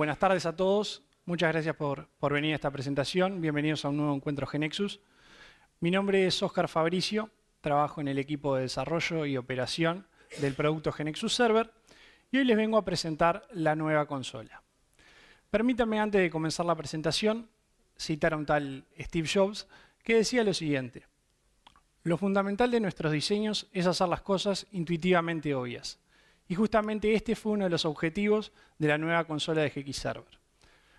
Buenas tardes a todos. Muchas gracias por, venir a esta presentación. Bienvenidos a un nuevo encuentro Genexus. Mi nombre es Oscar Fabricio. Trabajo en el equipo de desarrollo y operación del producto Genexus Server. Y hoy les vengo a presentar la nueva consola. Permítanme antes de comenzar la presentación citar a un tal Steve Jobs que decía lo siguiente. Lo fundamental de nuestros diseños es hacer las cosas intuitivamente obvias. Y justamente este fue uno de los objetivos de la nueva consola de GX Server.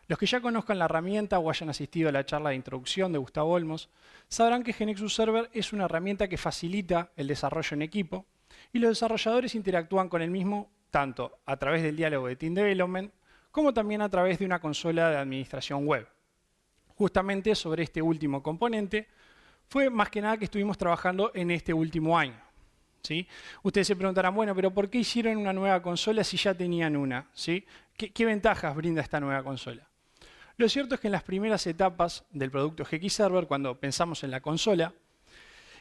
Los que ya conozcan la herramienta o hayan asistido a la charla de introducción de Gustavo Olmos, sabrán que Genexus Server es una herramienta que facilita el desarrollo en equipo y los desarrolladores interactúan con el mismo tanto a través del diálogo de Team Development como también a través de una consola de administración web. Justamente sobre este último componente fue más que nada que estuvimos trabajando en este último año. Ustedes se preguntarán, bueno, pero ¿por qué hicieron una nueva consola si ya tenían una? ¿Qué, ¿Qué, ventajas brinda esta nueva consola? Lo cierto es que en las primeras etapas del producto GX Server, cuando pensamos en la consola,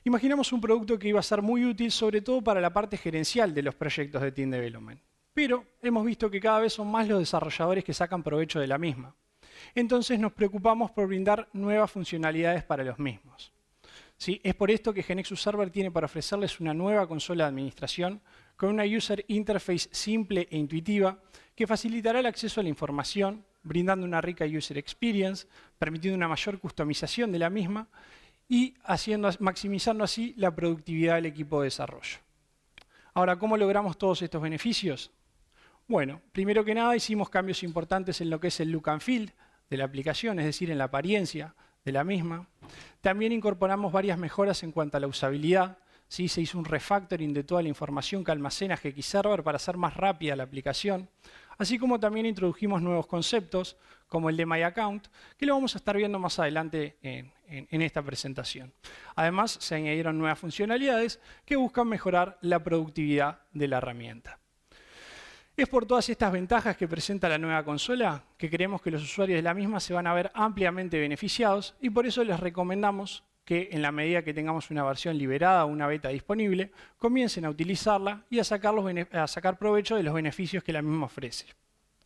imaginamos un producto que iba a ser muy útil, sobre todo para la parte gerencial de los proyectos de Team Development. Pero hemos visto que cada vez son más los desarrolladores que sacan provecho de la misma. Entonces nos preocupamos por brindar nuevas funcionalidades para los mismos. ¿Sí? Es por esto que Genexus Server tiene para ofrecerles una nueva consola de administración con una user interface simple e intuitiva que facilitará el acceso a la información, brindando una rica user experience, permitiendo una mayor customización de la misma y haciendo, maximizando así la productividad del equipo de desarrollo. Ahora, ¿cómo logramos todos estos beneficios? Bueno, primero que nada hicimos cambios importantes en lo que es el look and feel de la aplicación, es decir, en la apariencia, de la misma. También incorporamos varias mejoras en cuanto a la usabilidad. ¿sí? Se hizo un refactoring de toda la información que almacena GX Server para hacer más rápida la aplicación. Así como también introdujimos nuevos conceptos, como el de My Account, que lo vamos a estar viendo más adelante en, en esta presentación. Además, se añadieron nuevas funcionalidades que buscan mejorar la productividad de la herramienta. Es por todas estas ventajas que presenta la nueva consola que creemos que los usuarios de la misma se van a ver ampliamente beneficiados y por eso les recomendamos que en la medida que tengamos una versión liberada o una beta disponible, comiencen a utilizarla y a sacar, a sacar provecho de los beneficios que la misma ofrece.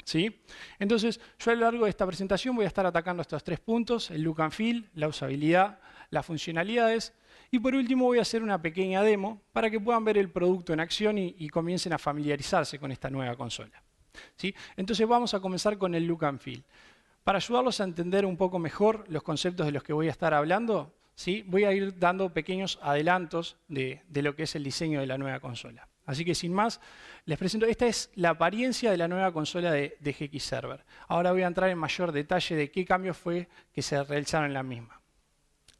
¿Sí? Entonces, yo a lo largo de esta presentación voy a estar atacando estos tres puntos, el look and feel, la usabilidad, las funcionalidades, y por último voy a hacer una pequeña demo para que puedan ver el producto en acción y, comiencen a familiarizarse con esta nueva consola. ¿Sí? Entonces vamos a comenzar con el look and feel. Para ayudarlos a entender un poco mejor los conceptos de los que voy a estar hablando, ¿sí? voy a ir dando pequeños adelantos de, lo que es el diseño de la nueva consola. Así que sin más, les presento, esta es la apariencia de la nueva consola de, de GX Server. Ahora voy a entrar en mayor detalle de qué cambios fue que se realizaron en la misma.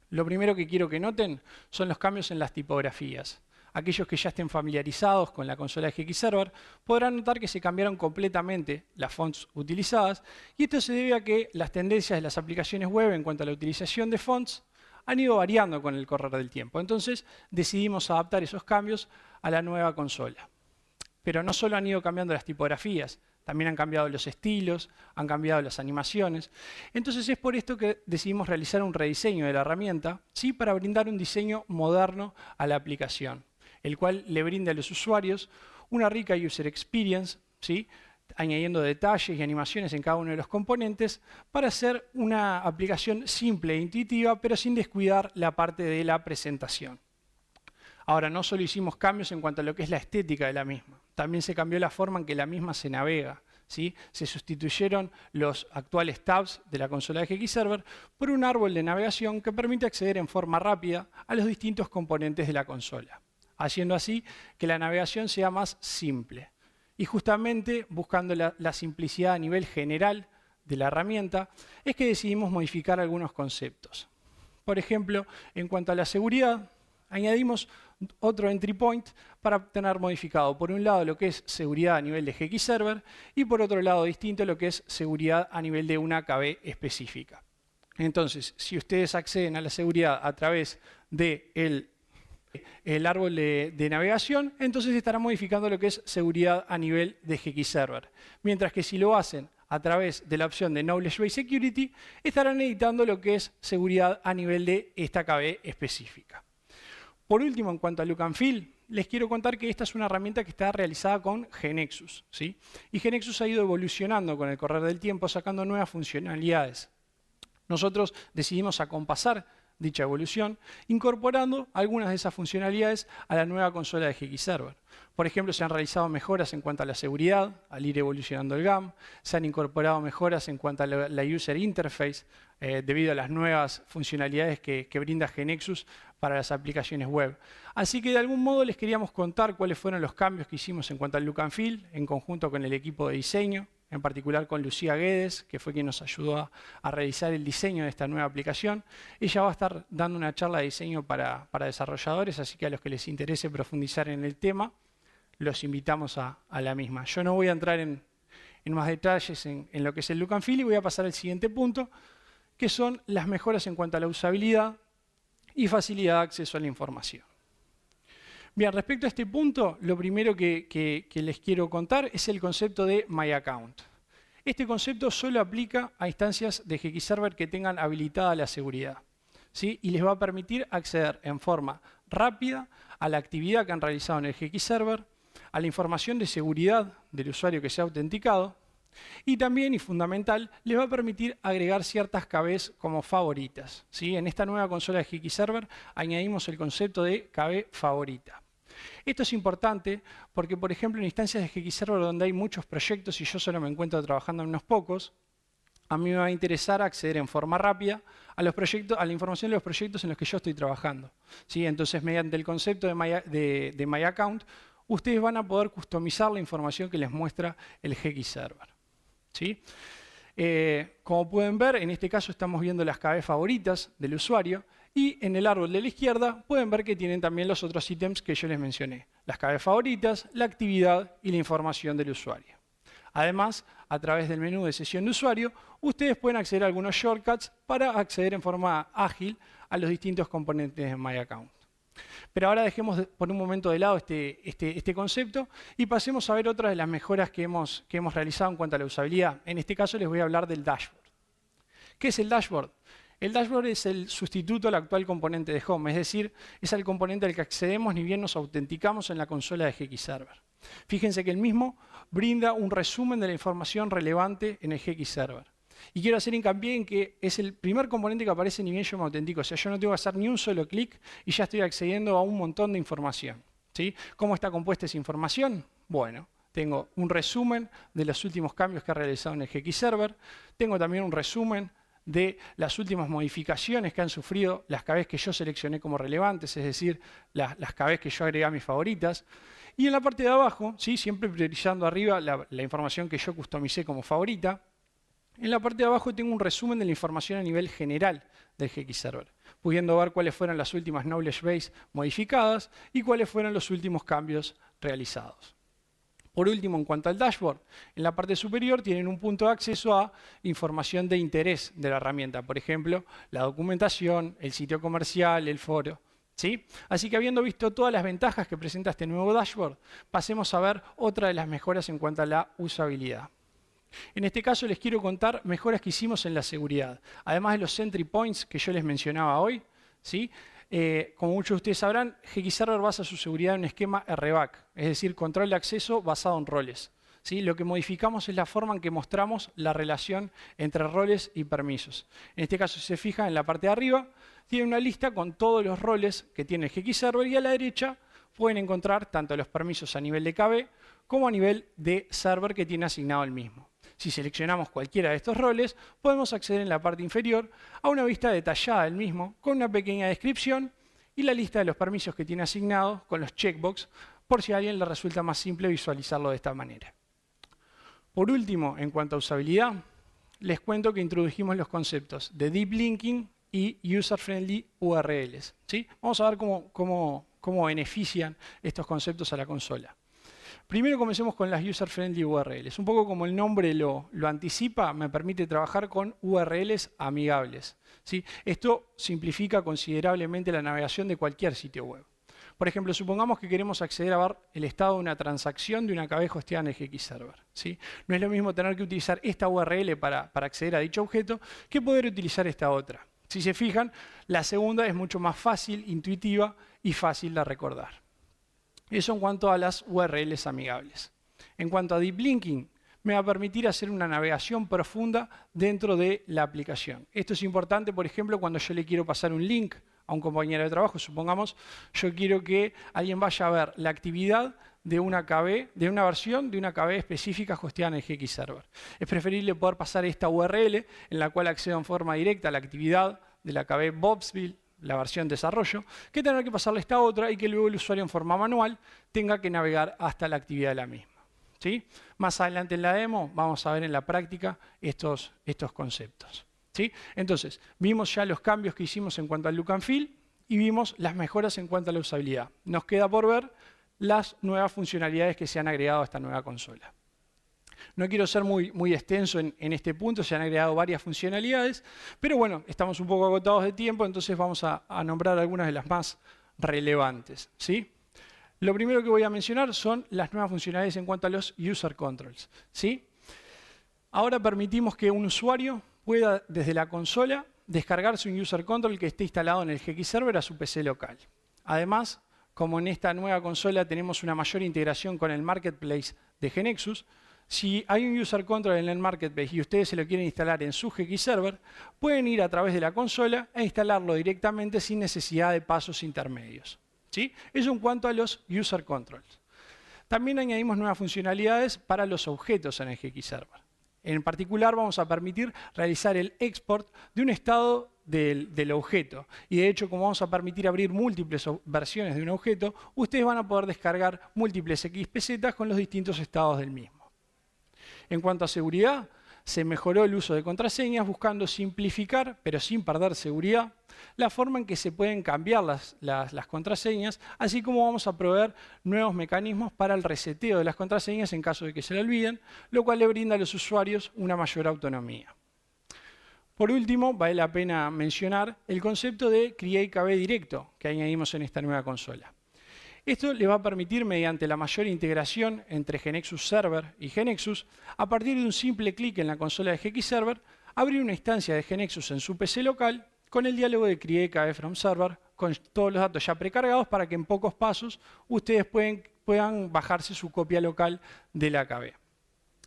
Lo primero que quiero que noten son los cambios en las tipografías. Aquellos que ya estén familiarizados con la consola GX Server podrán notar que se cambiaron completamente las fonts utilizadas y esto se debe a que las tendencias de las aplicaciones web en cuanto a la utilización de fonts han ido variando con el correr del tiempo. Entonces decidimos adaptar esos cambios a la nueva consola pero no solo han ido cambiando las tipografías, también han cambiado los estilos, han cambiado las animaciones. Entonces es por esto que decidimos realizar un rediseño de la herramienta, ¿sí? para brindar un diseño moderno a la aplicación, el cual le brinda a los usuarios una rica user experience, ¿sí? añadiendo detalles y animaciones en cada uno de los componentes para hacer una aplicación simple e intuitiva, pero sin descuidar la parte de la presentación. Ahora, no solo hicimos cambios en cuanto a lo que es la estética de la misma, también se cambió la forma en que la misma se navega. ¿sí? Se sustituyeron los actuales tabs de la consola de GX Server por un árbol de navegación que permite acceder en forma rápida a los distintos componentes de la consola, haciendo así que la navegación sea más simple. Y justamente buscando la simplicidad a nivel general de la herramienta, es que decidimos modificar algunos conceptos. Por ejemplo, en cuanto a la seguridad, añadimos otro entry point para tener modificado, por un lado, lo que es seguridad a nivel de GX Server y por otro lado distinto lo que es seguridad a nivel de una KB específica. Entonces, si ustedes acceden a la seguridad a través del de el árbol de, navegación, entonces estarán modificando lo que es seguridad a nivel de GX Server. Mientras que si lo hacen a través de la opción de Knowledge Base Security, estarán editando lo que es seguridad a nivel de esta KB específica. Por último, en cuanto a look and feel, les quiero contar que esta es una herramienta que está realizada con Genexus. ¿sí? Y Genexus ha ido evolucionando con el correr del tiempo, sacando nuevas funcionalidades. Nosotros decidimos acompasar dicha evolución, incorporando algunas de esas funcionalidades a la nueva consola de GX Server. Por ejemplo, se han realizado mejoras en cuanto a la seguridad, al ir evolucionando el GAM, se han incorporado mejoras en cuanto a la user interface, eh, debido a las nuevas funcionalidades que, que brinda Genexus para las aplicaciones web. Así que de algún modo les queríamos contar cuáles fueron los cambios que hicimos en cuanto al look and feel, en conjunto con el equipo de diseño, en particular con Lucía Guedes, que fue quien nos ayudó a, realizar el diseño de esta nueva aplicación. Ella va a estar dando una charla de diseño para, desarrolladores, así que a los que les interese profundizar en el tema, los invitamos a, la misma. Yo no voy a entrar en, más detalles en, en, lo que es el look and feel y voy a pasar al siguiente punto, que son las mejoras en cuanto a la usabilidad y facilidad de acceso a la información. Bien, respecto a este punto, lo primero que, les quiero contar es el concepto de My Account. Este concepto solo aplica a instancias de GX Server que tengan habilitada la seguridad. Y les va a permitir acceder en forma rápida a la actividad que han realizado en el GX Server, a la información de seguridad del usuario que se ha autenticado, y también, y fundamental, les va a permitir agregar ciertas KBs como favoritas. ¿sí? En esta nueva consola de GX Server añadimos el concepto de KB favorita. Esto es importante porque, por ejemplo, en instancias de Server donde hay muchos proyectos y yo solo me encuentro trabajando en unos pocos, a mí me va a interesar acceder en forma rápida a, la información de los proyectos en los que yo estoy trabajando. Entonces, mediante el concepto de My, Account, ustedes van a poder customizar la información que les muestra el GX Server. ¿sí? Eh, como pueden ver, en este caso estamos viendo las KB favoritas del usuario y en el árbol de la izquierda pueden ver que tienen también los otros ítems que yo les mencioné. Las claves favoritas, la actividad y la información del usuario. Además, a través del menú de sesión de usuario, ustedes pueden acceder a algunos shortcuts para acceder en forma ágil a los distintos componentes de My Account. Pero ahora dejemos por un momento de lado este, este, este, concepto y pasemos a ver otra de las mejoras que hemos, que hemos realizado en cuanto a la usabilidad. En este caso les voy a hablar del dashboard. ¿Qué es el dashboard? El dashboard es el sustituto al actual componente de Home, es decir, es el componente al que accedemos ni bien nos autenticamos en la consola de Server. Fíjense que el mismo brinda un resumen de la información relevante en el Server. Y quiero hacer hincapié en que es el primer componente que aparece ni bien yo me autentico. O sea, yo no tengo que hacer ni un solo clic y ya estoy accediendo a un montón de información. ¿sí? ¿Cómo está compuesta esa información? Bueno, tengo un resumen de los últimos cambios que ha realizado en el GX Server. Tengo también un resumen de las últimas modificaciones que han sufrido las cabezas que yo seleccioné como relevantes, es decir, las, cabezas que yo agregué a mis favoritas. Y en la parte de abajo, ¿sí? siempre priorizando arriba la, la información que yo customicé como favorita, en la parte de abajo tengo un resumen de la información a nivel general del GX Server, pudiendo ver cuáles fueron las últimas knowledge base modificadas y cuáles fueron los últimos cambios realizados. Por último, en cuanto al dashboard, en la parte superior tienen un punto de acceso a información de interés de la herramienta, por ejemplo, la documentación, el sitio comercial, el foro. ¿Sí? Así que habiendo visto todas las ventajas que presenta este nuevo dashboard, pasemos a ver otra de las mejoras en cuanto a la usabilidad. En este caso les quiero contar mejoras que hicimos en la seguridad. Además de los entry points que yo les mencionaba hoy, ¿sí? Eh, como muchos de ustedes sabrán, Server basa su seguridad en un esquema RBAC, es decir, control de acceso basado en roles. Lo que modificamos es la forma en que mostramos la relación entre roles y permisos. En este caso, si se fija en la parte de arriba, tiene una lista con todos los roles que tiene GX Server y a la derecha pueden encontrar tanto los permisos a nivel de KB como a nivel de server que tiene asignado el mismo. Si seleccionamos cualquiera de estos roles, podemos acceder en la parte inferior a una vista detallada del mismo, con una pequeña descripción y la lista de los permisos que tiene asignados con los checkbox, por si a alguien le resulta más simple visualizarlo de esta manera. Por último, en cuanto a usabilidad, les cuento que introdujimos los conceptos de Deep Linking y User-Friendly URLs. Vamos a ver cómo benefician estos conceptos a la consola. Primero comencemos con las user-friendly URLs. Un poco como el nombre lo, lo, anticipa, me permite trabajar con URLs amigables. ¿sí? Esto simplifica considerablemente la navegación de cualquier sitio web. Por ejemplo, supongamos que queremos acceder a ver el estado de una transacción de una cabeza hosteada en GX Server. ¿sí? No es lo mismo tener que utilizar esta URL para, para acceder a dicho objeto que poder utilizar esta otra. Si se fijan, la segunda es mucho más fácil, intuitiva y fácil de recordar. Eso en cuanto a las URLs amigables. En cuanto a Deep Linking, me va a permitir hacer una navegación profunda dentro de la aplicación. Esto es importante, por ejemplo, cuando yo le quiero pasar un link a un compañero de trabajo, supongamos, yo quiero que alguien vaya a ver la actividad de una KB, de una versión de una KB específica hosteada en el GX Server. Es preferible poder pasar esta URL en la cual accedo en forma directa a la actividad de la KB Bobsville la versión desarrollo, que tendrá que pasarle esta otra y que luego el usuario en forma manual tenga que navegar hasta la actividad de la misma. ¿sí? Más adelante en la demo vamos a ver en la práctica estos, estos conceptos. ¿sí? Entonces, vimos ya los cambios que hicimos en cuanto al look and feel y vimos las mejoras en cuanto a la usabilidad. Nos queda por ver las nuevas funcionalidades que se han agregado a esta nueva consola. No quiero ser muy, extenso en, este punto, se han agregado varias funcionalidades, pero bueno, estamos un poco agotados de tiempo, entonces vamos a, nombrar algunas de las más relevantes. ¿sí? Lo primero que voy a mencionar son las nuevas funcionalidades en cuanto a los user controls. ¿sí? Ahora permitimos que un usuario pueda desde la consola descargarse un user control que esté instalado en el GX Server a su PC local. Además, como en esta nueva consola tenemos una mayor integración con el Marketplace de Genexus, si hay un user control en el marketplace y ustedes se lo quieren instalar en su GX Server, pueden ir a través de la consola e instalarlo directamente sin necesidad de pasos intermedios. ¿sí? Eso en cuanto a los user controls. También añadimos nuevas funcionalidades para los objetos en el GX Server. En particular vamos a permitir realizar el export de un estado del, del, objeto. Y de hecho, como vamos a permitir abrir múltiples versiones de un objeto, ustedes van a poder descargar múltiples XPZ con los distintos estados del mismo. En cuanto a seguridad, se mejoró el uso de contraseñas buscando simplificar, pero sin perder seguridad, la forma en que se pueden cambiar las, contraseñas, así como vamos a proveer nuevos mecanismos para el reseteo de las contraseñas en caso de que se la olviden, lo cual le brinda a los usuarios una mayor autonomía. Por último, vale la pena mencionar el concepto de Create KB Directo que añadimos en esta nueva consola. Esto les va a permitir, mediante la mayor integración entre Genexus Server y Genexus, a partir de un simple clic en la consola de GX Server, abrir una instancia de Genexus en su PC local con el diálogo de Create KB from Server, con todos los datos ya precargados para que en pocos pasos ustedes puedan bajarse su copia local de la KB.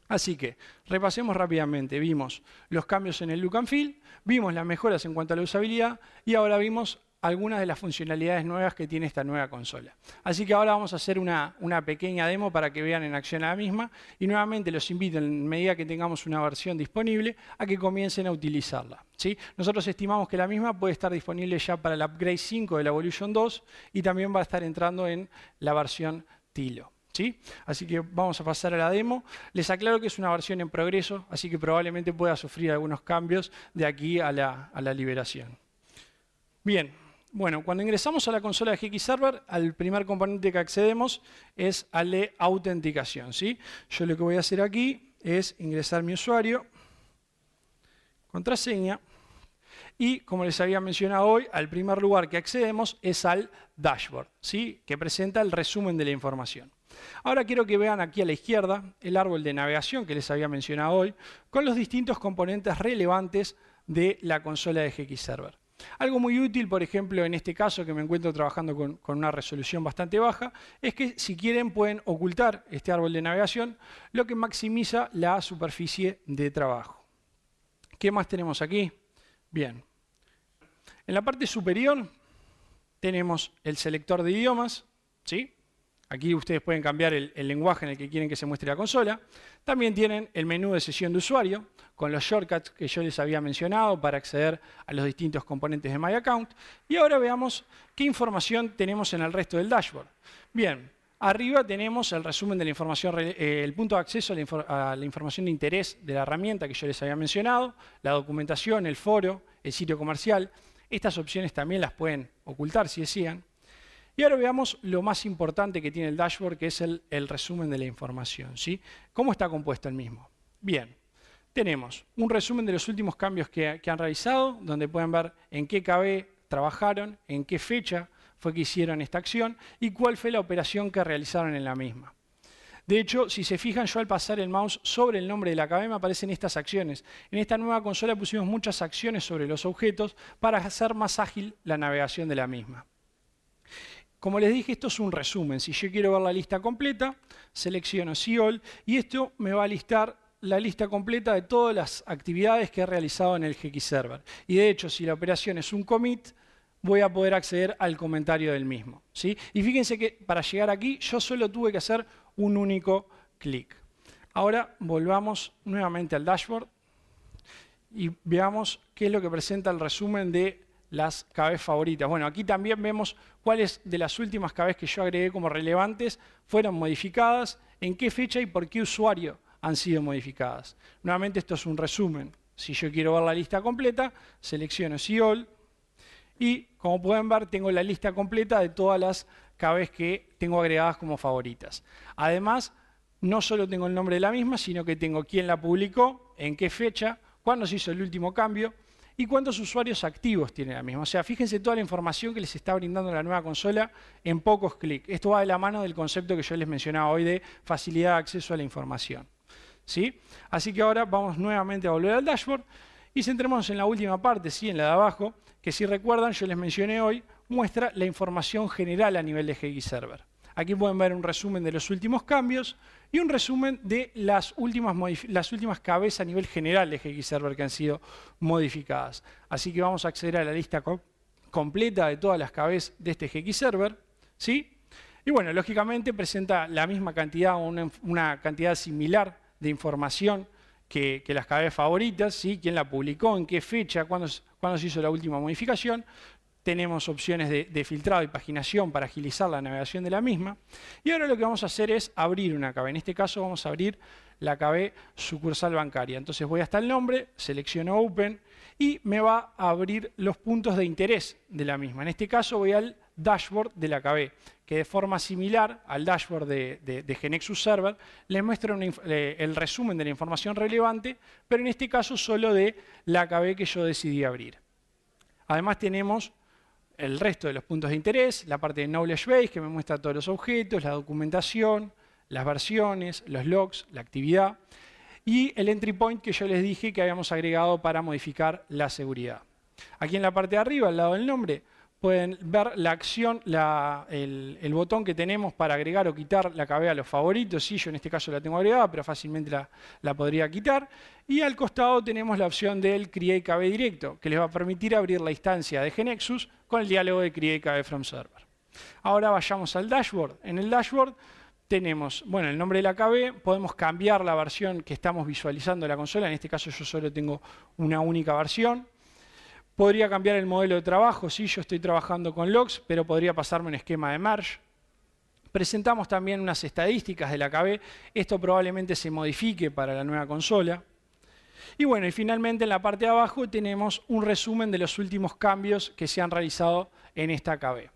Así que, repasemos rápidamente. Vimos los cambios en el look and feel, vimos las mejoras en cuanto a la usabilidad y ahora vimos algunas de las funcionalidades nuevas que tiene esta nueva consola. Así que ahora vamos a hacer una, pequeña demo para que vean en acción la misma y nuevamente los invito en medida que tengamos una versión disponible a que comiencen a utilizarla. ¿sí? Nosotros estimamos que la misma puede estar disponible ya para el Upgrade 5 de la Evolution 2 y también va a estar entrando en la versión Tilo. ¿Sí? Así que vamos a pasar a la demo. Les aclaro que es una versión en progreso, así que probablemente pueda sufrir algunos cambios de aquí a la liberación. Bien, bueno, cuando ingresamos a la consola de GX Server, al primer componente que accedemos es al de autenticación. ¿sí? Yo lo que voy a hacer aquí es ingresar mi usuario, contraseña, y como les había mencionado hoy, al primer lugar que accedemos es al dashboard, ¿sí? que presenta el resumen de la información. Ahora quiero que vean aquí a la izquierda el árbol de navegación que les había mencionado hoy, con los distintos componentes relevantes de la consola de GX Server. Algo muy útil, por ejemplo, en este caso que me encuentro trabajando con, una resolución bastante baja, es que si quieren pueden ocultar este árbol de navegación, lo que maximiza la superficie de trabajo. ¿Qué más tenemos aquí? Bien. En la parte superior tenemos el selector de idiomas, ¿sí? Aquí ustedes pueden cambiar el, lenguaje en el que quieren que se muestre la consola. También tienen el menú de sesión de usuario con los shortcuts que yo les había mencionado para acceder a los distintos componentes de My Account. Y ahora veamos qué información tenemos en el resto del dashboard. Bien, arriba tenemos el resumen de la información, eh, el punto de acceso a la, a la información de interés de la herramienta que yo les había mencionado, la documentación, el foro, el sitio comercial. Estas opciones también las pueden ocultar si desean. Y ahora veamos lo más importante que tiene el dashboard, que es el, resumen de la información. ¿sí? ¿Cómo está compuesto el mismo? Bien, tenemos un resumen de los últimos cambios que, que han realizado, donde pueden ver en qué KB trabajaron, en qué fecha fue que hicieron esta acción y cuál fue la operación que realizaron en la misma. De hecho, si se fijan, yo al pasar el mouse sobre el nombre de la KB me aparecen estas acciones. En esta nueva consola pusimos muchas acciones sobre los objetos para hacer más ágil la navegación de la misma. Como les dije, esto es un resumen. Si yo quiero ver la lista completa, selecciono See All y esto me va a listar la lista completa de todas las actividades que he realizado en el GX Server. Y de hecho, si la operación es un commit, voy a poder acceder al comentario del mismo. ¿sí? Y fíjense que para llegar aquí yo solo tuve que hacer un único clic. Ahora volvamos nuevamente al dashboard y veamos qué es lo que presenta el resumen de las cabezas favoritas. Bueno, aquí también vemos cuáles de las últimas cabezas que yo agregué como relevantes fueron modificadas, en qué fecha y por qué usuario han sido modificadas. Nuevamente esto es un resumen. Si yo quiero ver la lista completa, selecciono All y como pueden ver tengo la lista completa de todas las cabezas que tengo agregadas como favoritas. Además, no solo tengo el nombre de la misma, sino que tengo quién la publicó, en qué fecha, cuándo se hizo el último cambio, y cuántos usuarios activos tiene la misma. O sea, fíjense toda la información que les está brindando la nueva consola en pocos clics. Esto va de la mano del concepto que yo les mencionaba hoy de facilidad de acceso a la información. ¿Sí? Así que ahora vamos nuevamente a volver al dashboard y centrémonos en la última parte, ¿sí? en la de abajo, que si recuerdan, yo les mencioné hoy, muestra la información general a nivel de GX Server. Aquí pueden ver un resumen de los últimos cambios, y un resumen de las últimas, las últimas cabezas a nivel general de Server que han sido modificadas. Así que vamos a acceder a la lista completa de todas las cabezas de este server ¿sí? Y bueno, lógicamente presenta la misma cantidad o una, cantidad similar de información que, las cabezas favoritas, ¿sí? quién la publicó, en qué fecha, cuándo se hizo la última modificación, tenemos opciones de, filtrado y paginación para agilizar la navegación de la misma. Y ahora lo que vamos a hacer es abrir una KB. En este caso vamos a abrir la KB sucursal bancaria. Entonces voy hasta el nombre, selecciono Open y me va a abrir los puntos de interés de la misma. En este caso voy al dashboard de la KB, que de forma similar al dashboard de, Genexus Server le muestra el resumen de la información relevante, pero en este caso solo de la KB que yo decidí abrir. Además tenemos el resto de los puntos de interés, la parte de Knowledge Base que me muestra todos los objetos, la documentación, las versiones, los logs, la actividad y el entry point que yo les dije que habíamos agregado para modificar la seguridad. Aquí en la parte de arriba, al lado del nombre, pueden ver la acción, el, botón que tenemos para agregar o quitar la KB a los favoritos. Sí, yo en este caso la tengo agregada, pero fácilmente la, podría quitar. Y al costado tenemos la opción del Create KB directo, que les va a permitir abrir la instancia de Genexus con el diálogo de Create KB from Server. Ahora vayamos al dashboard. En el dashboard tenemos, bueno, el nombre de la KB, podemos cambiar la versión que estamos visualizando de la consola. En este caso yo solo tengo una única versión Podría cambiar el modelo de trabajo, sí, yo estoy trabajando con logs, pero podría pasarme un esquema de merge. Presentamos también unas estadísticas de la KB, esto probablemente se modifique para la nueva consola. Y bueno, y finalmente en la parte de abajo tenemos un resumen de los últimos cambios que se han realizado en esta KB.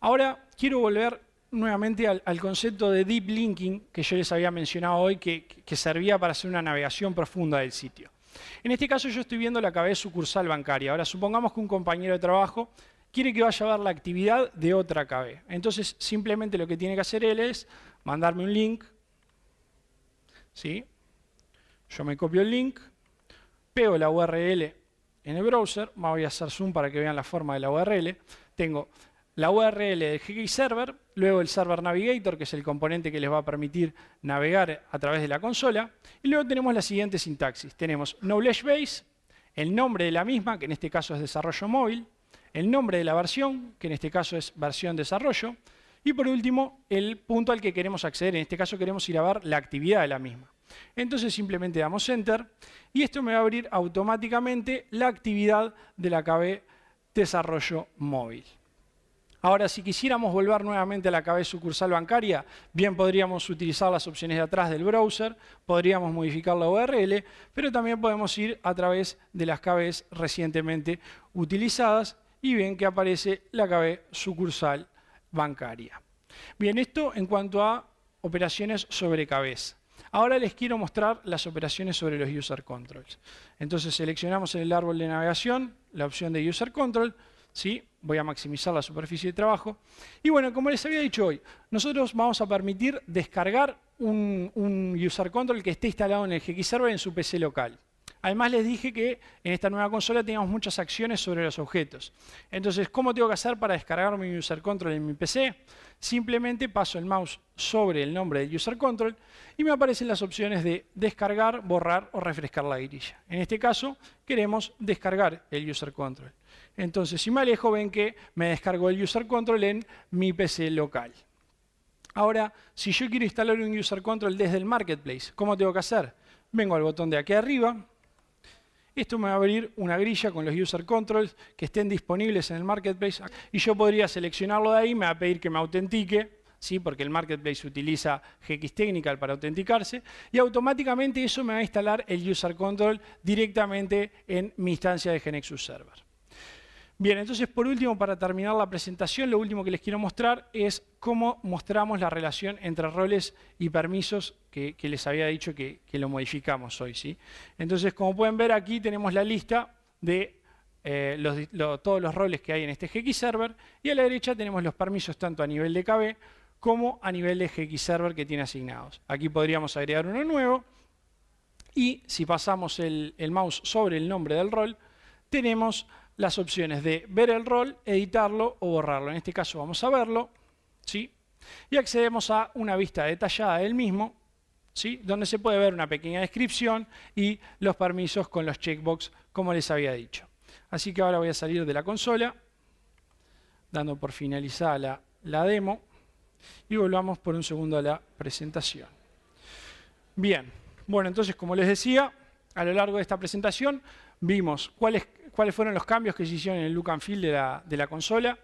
Ahora quiero volver nuevamente al, concepto de deep linking que yo les había mencionado hoy, que servía para hacer una navegación profunda del sitio. En este caso yo estoy viendo la KB sucursal bancaria. Ahora, supongamos que un compañero de trabajo quiere que vaya a ver la actividad de otra KB. Entonces, simplemente lo que tiene que hacer él es mandarme un link. Yo me copio el link, pego la URL en el browser, me voy a hacer zoom para que vean la forma de la URL. Tengo la URL del GK Server, luego el Server Navigator, que es el componente que les va a permitir navegar a través de la consola, y luego tenemos la siguiente sintaxis. Tenemos Knowledge Base, el nombre de la misma, que en este caso es desarrollo móvil, el nombre de la versión, que en este caso es versión desarrollo, y por último, el punto al que queremos acceder. En este caso queremos ir a ver la actividad de la misma. Entonces simplemente damos Enter y esto me va a abrir automáticamente la actividad de la KB Desarrollo Móvil. Ahora, si quisiéramos volver nuevamente a la cabeza sucursal bancaria, bien podríamos utilizar las opciones de atrás del browser, podríamos modificar la URL, pero también podemos ir a través de las cabezas recientemente utilizadas y ven que aparece la KB sucursal bancaria. Bien, esto en cuanto a operaciones sobre cabeza. Ahora les quiero mostrar las operaciones sobre los user controls. Entonces seleccionamos en el árbol de navegación la opción de user control, ¿sí? voy a maximizar la superficie de trabajo. Y bueno, como les había dicho hoy, nosotros vamos a permitir descargar un, user control que esté instalado en el GX Server en su PC local. Además les dije que en esta nueva consola teníamos muchas acciones sobre los objetos. Entonces, ¿cómo tengo que hacer para descargar mi user control en mi PC? Simplemente paso el mouse sobre el nombre del user control y me aparecen las opciones de descargar, borrar o refrescar la grilla. En este caso, queremos descargar el user control entonces si me alejo ven que me descargo el user control en mi PC local. Ahora, si yo quiero instalar un user control desde el marketplace, ¿cómo tengo que hacer? Vengo al botón de aquí arriba, esto me va a abrir una grilla con los user controls que estén disponibles en el marketplace y yo podría seleccionarlo de ahí, me va a pedir que me autentique, ¿sí? porque el marketplace utiliza GX Technical para autenticarse y automáticamente eso me va a instalar el user control directamente en mi instancia de GeneXus Server. Bien, entonces por último, para terminar la presentación, lo último que les quiero mostrar es cómo mostramos la relación entre roles y permisos que, les había dicho que, lo modificamos hoy. ¿sí? Entonces, como pueden ver aquí tenemos la lista de eh, todos los roles que hay en este GX Server y a la derecha tenemos los permisos tanto a nivel de KB como a nivel de GX Server que tiene asignados. Aquí podríamos agregar uno nuevo y si pasamos el mouse sobre el nombre del rol, tenemos las opciones de ver el rol, editarlo o borrarlo. En este caso vamos a verlo, ¿sí? Y accedemos a una vista detallada del mismo, ¿sí? Donde se puede ver una pequeña descripción y los permisos con los checkbox, como les había dicho. Así que ahora voy a salir de la consola, dando por finalizada la, la demo, y volvamos por un segundo a la presentación. Bien, bueno, entonces como les decía, a lo largo de esta presentación vimos cuál es cuáles fueron los cambios que se hicieron en el look and feel de la, consola,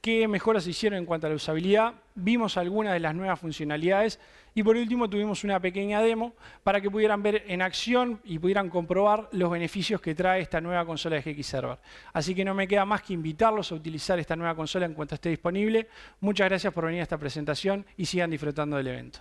qué mejoras se hicieron en cuanto a la usabilidad, vimos algunas de las nuevas funcionalidades y por último tuvimos una pequeña demo para que pudieran ver en acción y pudieran comprobar los beneficios que trae esta nueva consola de GX Server. Así que no me queda más que invitarlos a utilizar esta nueva consola en cuanto esté disponible. Muchas gracias por venir a esta presentación y sigan disfrutando del evento.